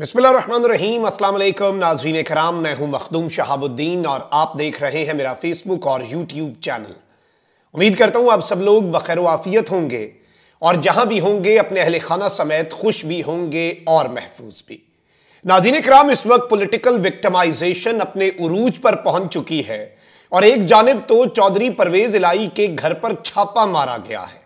बसमीम अल्लाम नाजरीन कराम मैं हूं मखदूम शहाबुद्दीन और आप देख रहे हैं मेरा फेसबुक और यूट्यूब चैनल उम्मीद करता हूं आप सब लोग बखैर आफियत होंगे और जहां भी होंगे अपने अहल खाना समेत खुश भी होंगे और महफूज भी नाजीन कराम इस वक्त पोलिटिकल विक्टमाइजेशन अपने उरूज पर पहुंच चुकी है और एक जानब तो चौधरी परवेज इलाई के घर पर छापा मारा गया है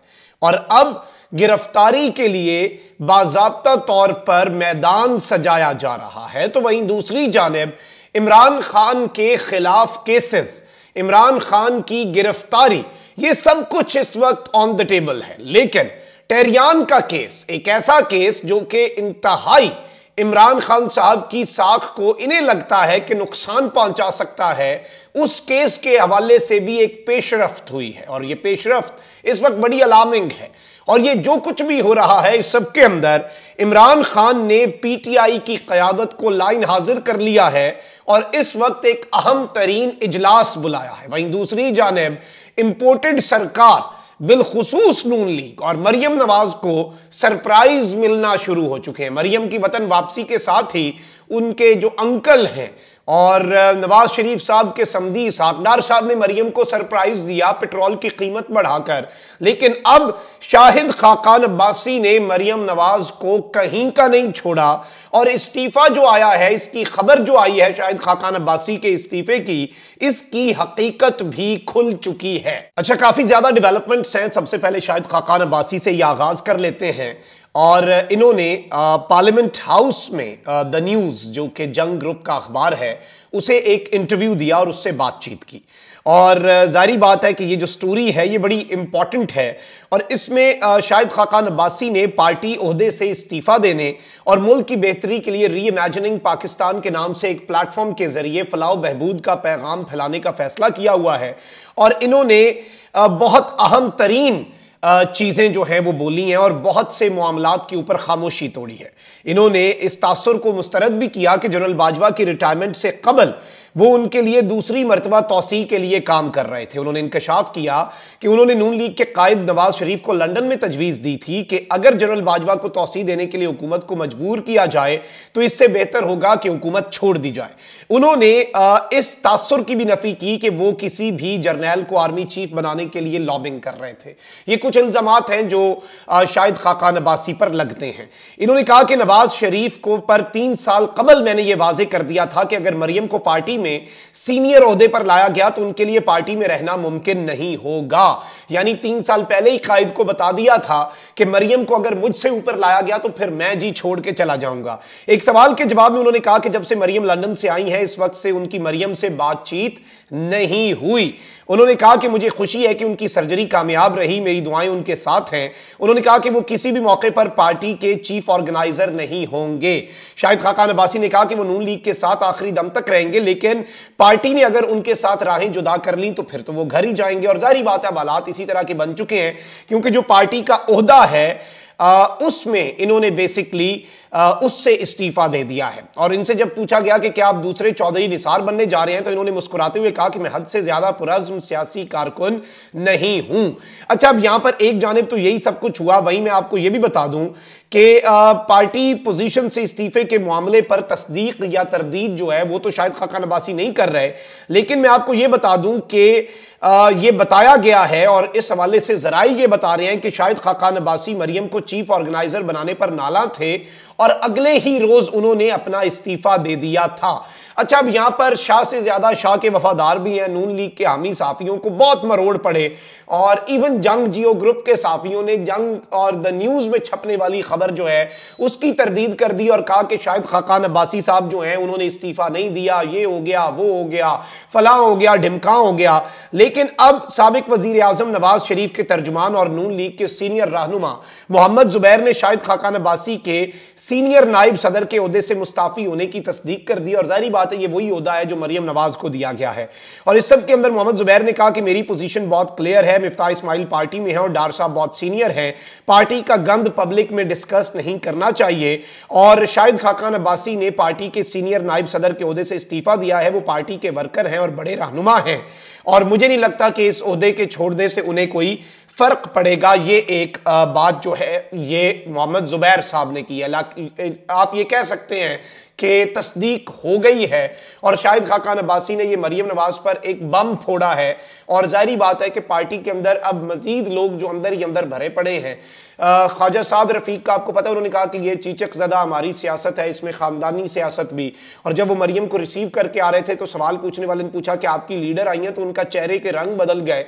और अब गिरफ्तारी के लिए बाबा तौर पर मैदान सजाया जा रहा है तो वहीं दूसरी जानब इमरान खान के खिलाफ केसेस इमरान खान की गिरफ्तारी ये सब कुछ इस वक्त ऑन द टेबल है लेकिन टेरियान का केस एक ऐसा केस जो कि इंतहाई इमरान खान साहब की साख को इन्हें लगता है कि नुकसान पहुंचा सकता है उस केस के हवाले से भी एक पेशरफ्त हुई है और ये पेशरफ्त इस वक्त बड़ी अलार्मिंग है और ये जो कुछ भी हो रहा है इस सबके अंदर इमरान खान ने पीटीआई की क्यादत को लाइन हाजिर कर लिया है और इस वक्त एक अहम तरीन इजलास बुलाया है वहीं दूसरी जानब इम्पोर्टेड सरकार बिलखसूस नून लीग और मरियम नवाज को सरप्राइज मिलना शुरू हो चुके हैं मरियम की वतन वापसी के साथ ही उनके जो अंकल हैं और नवाज शरीफ साहब के समदी साकदार साहब ने मरियम को सरप्राइज दिया पेट्रोल की कीमत बढ़ाकर लेकिन अब शाहिद खाकान अब्बासी ने मरियम नवाज को कहीं का नहीं छोड़ा और इस्तीफा जो आया है इसकी खबर जो आई है शाहिद खाकान अब्बासी के इस्तीफे की इसकी हकीकत भी खुल चुकी है अच्छा काफी ज्यादा डेवलपमेंट्स हैं सबसे पहले शाहिद खाकान अब्बासी से यह आगाज कर लेते हैं और इन्होंने पार्लियामेंट हाउस में द न्यूज़ जो कि जंग ग्रुप का अखबार है उसे एक इंटरव्यू दिया और उससे बातचीत की और जारी बात है कि ये जो स्टोरी है ये बड़ी इंपॉर्टेंट है और इसमें शायद खाकान अब्बासी ने पार्टी अहदे से इस्तीफ़ा देने और मुल्क की बेहतरी के लिए री इमेजनिंग पाकिस्तान के नाम से एक प्लेटफॉर्म के ज़रिए फलाव बहबूद का पैगाम फैलाने का फैसला किया हुआ है और इन्होंने बहुत अहम तरीन चीज़ें जो हैं वो बोली हैं और बहुत से मामला के ऊपर खामोशी तोड़ी है इन्होंने इस तासर को मुस्तरद भी किया कि जनरल बाजवा की रिटायरमेंट से कबल वो उनके लिए दूसरी मरतबा तोसी के लिए काम कर रहे थे उन्होंने इंकशाफ किया कि उन्होंने नून लीग के कायद नवाज शरीफ को लंदन में तजवीज दी थी कि अगर जनरल बाजवा को तोसी देने के लिए हुकूमत को मजबूर किया जाए तो इससे बेहतर होगा कि हुकूमत छोड़ दी जाए उन्होंने इस तासर की भी नफी की कि वो किसी भी जर्नैल को आर्मी चीफ बनाने के लिए लॉबिंग कर रहे थे ये कुछ इल्जाम हैं जो शायद खाका नबासी पर लगते हैं इन्होंने कहा कि नवाज शरीफ को पर तीन साल कबल मैंने ये वाजे कर दिया था कि अगर मरियम को पार्टी पार्टी में सीनियर ओहदे पर लाया गया तो उनके लिए पार्टी में रहना मुमकिन नहीं होगा यानी तीन साल पहले ही कायद को बता दिया था कि मरियम को अगर मुझसे ऊपर लाया गया तो फिर मैं जी छोड़ के चला जाऊंगा एक सवाल के जवाब में उन्होंने कहा कि जब से मरियम लंदन से आई है इस वक्त से उनकी मरियम से बातचीत नहीं हुई उन्होंने कहा कि मुझे खुशी है कि उनकी सर्जरी कामयाब रही मेरी दुआएं उनके साथ हैं उन्होंने कहा कि वो किसी भी मौके पर पार्टी के चीफ ऑर्गेनाइजर नहीं होंगे शायद खाकान अब्बासी ने कहा कि वो नून लीग के साथ आखिरी दम तक रहेंगे लेकिन लेकिन पार्टी ने अगर उनके साथ राहें जुदा कर ली तो फिर तो वो घर ही जाएंगे और जारी बात है हालात इसी तरह के बन चुके हैं क्योंकि जो पार्टी का उहदा है उसमें इन्होंने बेसिकली उससे इस्तीफा दे दिया है और इनसे जब पूछा गया कि क्या आप दूसरे चौधरी निसार बनने जा रहे हैं तो इन्होंने मुस्कुराते हुए कहा कि मैं हद से ज्यादा पुरजम सियासी कारकुन नहीं हूं अच्छा अब यहां पर एक जानब तो यही सब कुछ हुआ वही मैं आपको यह भी बता दूं कि पार्टी पोजीशन से इस्तीफे के मामले पर तस्दीक या तरदीद जो है वो तो शायद खाका नबासी नहीं कर रहे लेकिन मैं आपको ये बता दूं कि ये बताया गया है और इस हवाले से जरा ये बता रहे हैं कि शायद खाका नबासी मरियम को चीफ ऑर्गेनाइजर बनाने पर नाला थे और अगले ही रोज उन्होंने अपना इस्तीफा दे दिया था अच्छा अब यहां पर शाह से ज़्यादा शाह के वफादार भी हैं नून लीग के हामी साफियों को बहुत मरोड़ पड़े और इवन जंग जियो ग्रुप के साफियों ने जंग और द न्यूज़ में छपने वाली खबर जो है उसकी तरदीद कर दी और कहा कि शायद खाकान अब्बासी साहब जो हैं उन्होंने इस्तीफ़ा नहीं दिया ये हो गया वो हो गया फला हो गया ढिमका हो गया लेकिन अब सबक वजीर आजम नवाज शरीफ के तर्जुमान और नून लीग के सीनियर रहनुमा मोहम्मद जुबैर ने शायद खाकान अब्बासी के सीनियर नायब सदर के अहदे से मुस्ताफ़ी होने की तस्दीक कर दी और जारी बात बात है ये वही अहदा है जो मरियम नवाज को दिया गया है और इस सब के अंदर मोहम्मद जुबैर ने कहा कि मेरी पोजीशन बहुत क्लियर है मिफ्ता इस्माइल पार्टी में है और डार साहब बहुत सीनियर हैं पार्टी का गंद पब्लिक में डिस्कस नहीं करना चाहिए और शाहिद खाकान अब्बासी ने पार्टी के सीनियर नायब सदर के अहदे से इस्तीफा दिया है वो पार्टी के वर्कर हैं और बड़े रहनुमा हैं और मुझे नहीं लगता कि इस अहदे के छोड़ने से उन्हें कोई फर्क पड़ेगा ये एक बात जो है ये मोहम्मद जुबैर साहब ने की है आप ये कह सकते हैं के तस्दीक हो गई है और शाहिद खाकान अब्बासी ने ये मरियम नवाज पर एक बम फोड़ा है और जाहिर बात है कि पार्टी के अंदर अब मजीद लोग जो अंदर ही अंदर भरे पड़े हैं ख्वाजा साद रफीक का आपको पता है उन्होंने कहा कि ये चीचक ज़दा हमारी सियासत है इसमें ख़ानदानी सियासत भी और जब वो मरियम को रिसीव करके आ रहे थे तो सवाल पूछने वाले ने पूछा कि आपकी लीडर आई हैं तो उनका चेहरे के रंग बदल गए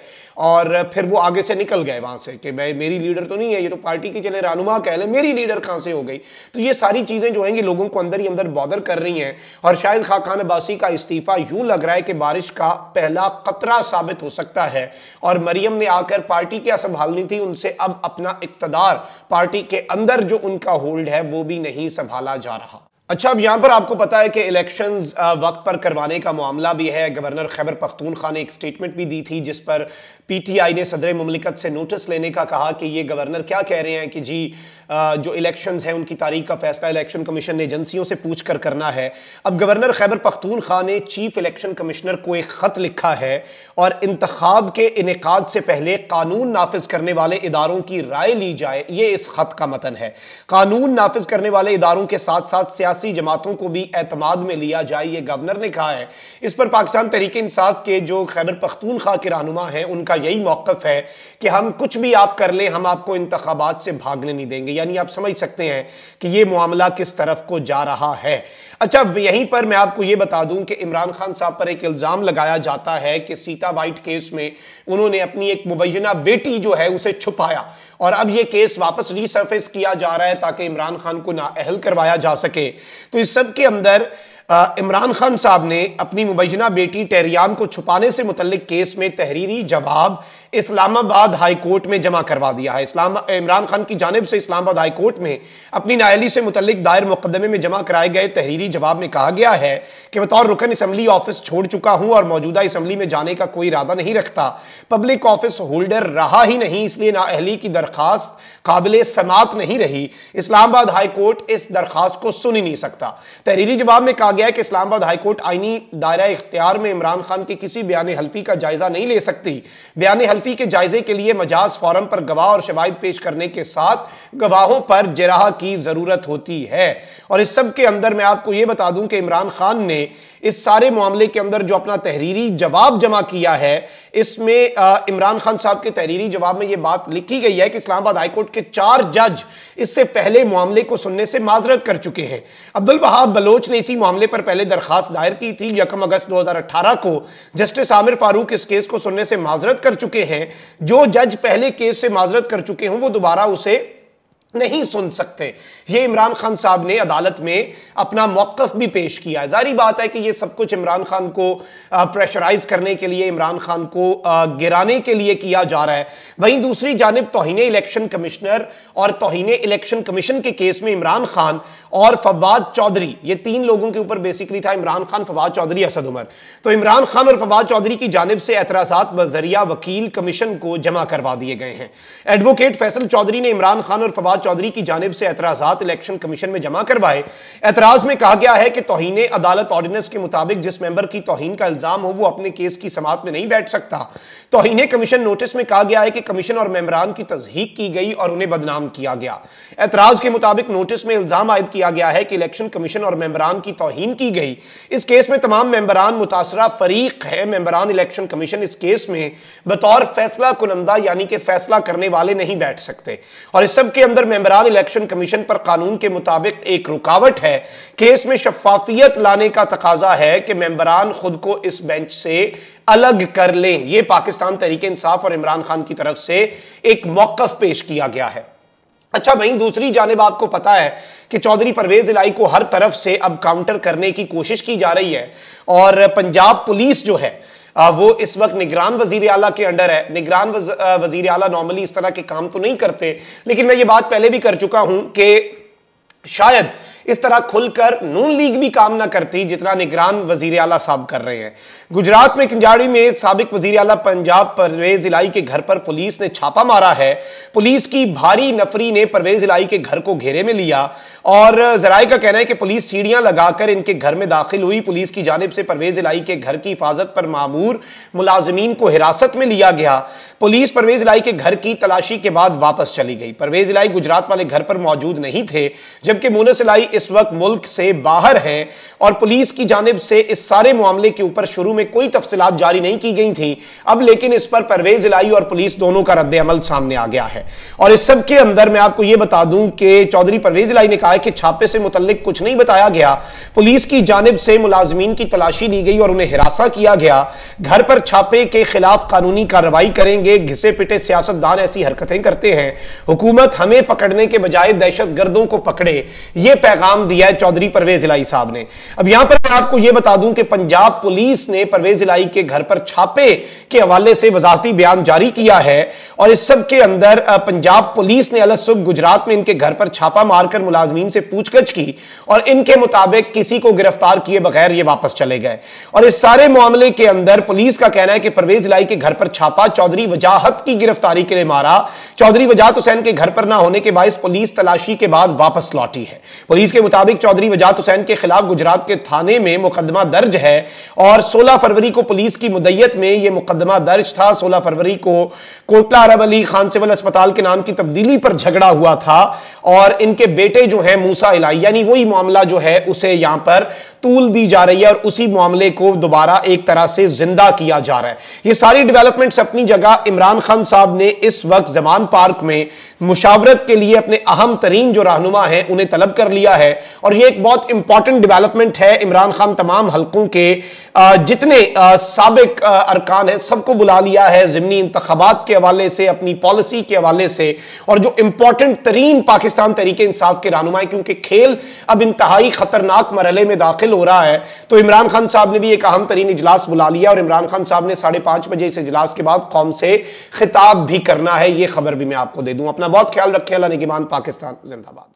और फिर वो आगे से निकल गए वहाँ से कि मैं मेरी लीडर तो नहीं है ये तो पार्टी की चले रानुमा कह लें मेरी लीडर कहाँ से हो गई तो ये सारी चीज़ें जो हैं लोगों को अंदर ही अंदर बॉदर कर रही हैं और शायद खाकान अब्बासी का इस्तीफ़ा यूं लग रहा है कि बारिश का पहला खतरा साबित हो सकता है और मरियम ने आकर पार्टी क्या संभालनी थी उनसे अब अपना इकतदार पार्टी के अंदर जो उनका होल्ड है वो भी नहीं संभाला जा रहा अच्छा अब यहाँ पर आपको पता है कि इलेक्शन वक्त पर करवाने का मामला भी है गवर्नर खैबर पख्तूनखा ने एक स्टेटमेंट भी दी थी जिस पर पीटीआई ने सदर ममलिकत से नोटिस लेने का कहा कि ये गवर्नर क्या कह रहे हैं कि जी जो इलेक्शन हैं उनकी तारीख का फैसला इलेक्शन कमीशन ने एजेंसियों से पूछ कर करना है अब गवर्नर खैबर पख्तूनखा ने चीफ इलेक्शन कमिश्नर को एक ख़त लिखा है और इंतखब के इनका से पहले कानून नाफिज करने वाले इदारों की राय ली जाए ये इस खत का मतन है कानून नाफिज करने वाले इदारों के साथ साथ सियासी सियासी जमातों को भी एतमाद में लिया जाए ये गवर्नर ने कहा है इस पर पाकिस्तान तरीके इंसाफ के जो खैबर पख्तून खा के रहनुमा हैं उनका यही मौकफ है कि हम कुछ भी आप कर लें हम आपको इंतबात से भागने नहीं देंगे यानी आप समझ सकते हैं कि ये मामला किस तरफ को जा रहा है अच्छा यहीं पर मैं आपको ये बता दूं कि इमरान खान साहब पर एक इल्ज़ाम लगाया जाता है कि सीता वाइट केस में उन्होंने अपनी एक मुबैना बेटी जो है उसे छुपाया और अब ये केस वापस रिसर्फेस किया जा रहा है ताकि इमरान खान को नाअहल करवाया जा सके तो इस सब के अंदर इमरान खान साहब ने अपनी मुबैना बेटी टेरियान को छुपाने से मुतलक केस में तहरीरी जवाब इस्लामाबाद हाई कोर्ट में जमा करवा दिया है इस्लाम इमरान खान की जानब से इस्लामाबाद हाई कोर्ट में अपनी नायली से मुतलिक दायर मुकदमे में जमा कराए गए तहरीरी जवाब में कहा गया है कि बतौर रुकन इसम्बली ऑफिस छोड़ चुका हूं और मौजूदा इसम्बली में जाने का कोई इरादा नहीं रखता पब्लिक ऑफिस होल्डर रहा ही नहीं इसलिए नाअहली की दरखास्त काबिल समात नहीं रही इस्लामाबाद हाई कोर्ट इस दरखास्त को सुन ही नहीं सकता तहरीरी जवाब में कहा गया गया है कि इस्लामाबाद हाईकोर्ट आइनी दायरा इख्तियार में इमरान खान के किसी बयान हल्फी का जायजा नहीं ले सकती बयान हल्फी के जायजे के लिए मजाज फॉरम पर गवाह और शवाइद पेश करने के साथ गवाहों पर जराह की जरूरत होती है और इस सब के अंदर मैं आपको यह बता दूं कि इमरान खान ने इस सारे मामले के अंदर जो अपना तहरीरी जवाब जमा किया है इसमें इमरान खान साहब के तहरीरी जवाब में यह बात लिखी गई है कि इस्लामाबाद हाईकोर्ट के चार जज इससे पहले मामले को सुनने से माजरत कर चुके हैं अब्दुल वहाब बलोच ने इसी मामले पर पहले दरखास्त दायर की थी यकम अगस्त 2018 को जस्टिस आमिर फारूक इस केस को सुनने से माजरत कर चुके हैं जो जज पहले केस से माजरत कर चुके हों वो दोबारा उसे नहीं सुन सकते ये इमरान खान साहब ने अदालत में अपना मौकफ भी पेश किया है जारी बात है कि ये सब कुछ इमरान खान को प्रेशराइज करने के लिए इमरान खान को गिराने के लिए किया जा रहा है वहीं दूसरी जानब तोहिने इलेक्शन कमिश्नर और तोहने इलेक्शन कमीशन के केस में इमरान खान और फवाद चौधरी ये तीन लोगों के ऊपर बेसिकली था इमरान खान फवाद चौधरी असद उमर तो इमरान खान और फवाद चौधरी की जानब से एतराज बजरिया वकील कमीशन को जमा करवा दिए गए हैं एडवोकेट फैसल चौधरी ने इमरान खान और फवाद चौधरी की जानब से एतराज़ात इलेक्शन कमीशन में जमा करवाए एतराज़ में कहा गया है कि तोहन अदालत ऑर्डिनेंस के मुताबिक जिस मेंबर की तोहन का इल्ज़ाम हो वो अपने केस की समात में नहीं बैठ सकता तोहन कमीशन नोटिस में कहा गया है कि कमीशन और मेम्बरान की तस्दीक की गई और उन्हें बदनाम किया गया एतराज़ के मुताबिक नोटिस में इल्ज़ाम आयद किया गया है कि इलेक्शन कमीशन और मेम्बरान की तोहन की गई इस केस में तमाम मेम्बरान मुतासरा फरीक है मेम्बरान इलेक्शन कमीशन इस केस में बतौर फैसला कुनंदा यानी कि फैसला करने वाले नहीं बैठ सकते और इस सब के अंदर मेंबरान इलेक्शन कमीशन पर कानून के मुताबिक एक रुकावट है केस में शफाफियत लाने का तकाजा है कि मेंबरान खुद को इस बेंच से अलग कर लें यह पाकिस्तान तरीके इंसाफ और इमरान खान की तरफ से एक मौकफ पेश किया गया है अच्छा भाई दूसरी जानब आपको पता है कि चौधरी परवेज इलाई को हर तरफ से अब काउंटर करने की कोशिश की जा रही है और पंजाब पुलिस जो है वो इस वक्त निगरान वजीर अला के अंडर है निगरान वज, वजीर अला नॉर्मली इस तरह के काम तो नहीं करते लेकिन मैं ये बात पहले भी कर चुका हूं कि शायद इस तरह खुलकर नून लीग भी काम ना करती जितना निगरान वजीर अला साहब कर रहे हैं गुजरात में किंजाड़ी में सबक वजीर अला पंजाब परवेज इलाई के घर पर पुलिस ने छापा मारा है पुलिस की भारी नफरी ने परवेज इलाई के घर को घेरे में लिया और जराये का कहना है कि पुलिस सीढ़ियां लगाकर इनके घर में दाखिल हुई पुलिस की जानब से परवेज इलाई के घर की हिफाजत पर मामूर मुलाजमीन को हिरासत में लिया गया पुलिस परवेज इलाई के घर की तलाशी के बाद वापस चली गई परवेज इलाई गुजरात वाले घर पर मौजूद नहीं थे जबकि मोनस इलाई इस वक्त मुल्क से बाहर है और पुलिस की जानब से इस सारे मामले के ऊपर शुरू में कोई तफसीत जारी नहीं की गई थी अब लेकिन इस पर परवेज इलाई और पुलिस दोनों का रद्द सामने आ गया है और इस सब के अंदर मैं आपको यह बता दूं कि चौधरी परवेज इलाई ने कहा है कि छापे से मुतलिक कुछ नहीं बताया गया पुलिस की जानब से मुलाजमीन की तलाशी दी गई और उन्हें हिरासा किया गया घर पर छापे के खिलाफ कानूनी कार्रवाई करेंगे घिसे पिटे सियासतदान ऐसी हरकतें करते हैं हुकूमत हमें पकड़ने के बजाय दहशत गर्दों को पकड़े ये पैगाम दिया है चौधरी परवेज इलाई साहब ने अब यहां पर मैं आपको यह बता दूं कि पंजाब पुलिस ने परवेज इलाई के घर पर छापे के हवाले से वजारती बयान जारी किया है और इस सब के अंदर पंजाब पुलिस ने अलसुब गुजरात में इनके घर पर छापा मारकर मुलाजमी छानबीन से पूछगछ की और इनके मुताबिक किसी को गिरफ्तार किए बगैर ये वापस चले गए और इस सारे मामले के अंदर पुलिस का कहना है कि परवेज लाई के घर पर छापा चौधरी वजाहत की गिरफ्तारी के लिए मारा चौधरी वजात हुसैन के घर पर ना होने के बायस पुलिस तलाशी के बाद वापस लौटी है पुलिस के मुताबिक चौधरी वजात हुसैन के खिलाफ गुजरात के थाने में मुकदमा दर्ज है और सोलह फरवरी को पुलिस की मुदैयत में यह मुकदमा दर्ज था सोलह फरवरी को कोटला अरब अली खान सिविल अस्पताल के नाम की तब्दीली पर झगड़ा हुआ था और इनके बेटे जो है है मूसा इलाई यानी वही मामला जो है उसे यहां पर तूल दी जा रही है और उसी मामले को दोबारा एक तरह से जिंदा किया जा रहा है ये सारी डेवलपमेंट्स अपनी जगह इमरान खान साहब ने इस वक्त जमान पार्क में मुशावरत के लिए अपने अहम तरीन जो रहनुमा है उन्हें तलब कर लिया है और यह एक बहुत इंपॉर्टेंट डेवलपमेंट है इमरान खान तमाम हलकों के जितने सबक अरकान है सबको बुला लिया है ज़मनी इंतबात के हवाले से अपनी पॉलिसी के हवाले से और जो इंपॉर्टेंट तरीन पाकिस्तान तरीके इंसाफ के रहनुमा है क्योंकि खेल अब इंतहाई खतरनाक मरहले में दाखिल मुश्किल हो रहा है तो इमरान खान साहब ने भी एक अहम तरीन इजलास बुला लिया और इमरान खान साहब ने साढ़े पांच बजे इस इजलास के बाद कौम से खिताब भी करना है यह खबर भी मैं आपको दे दूं अपना बहुत ख्याल रखे अल्लाह निगमान पाकिस्तान जिंदाबाद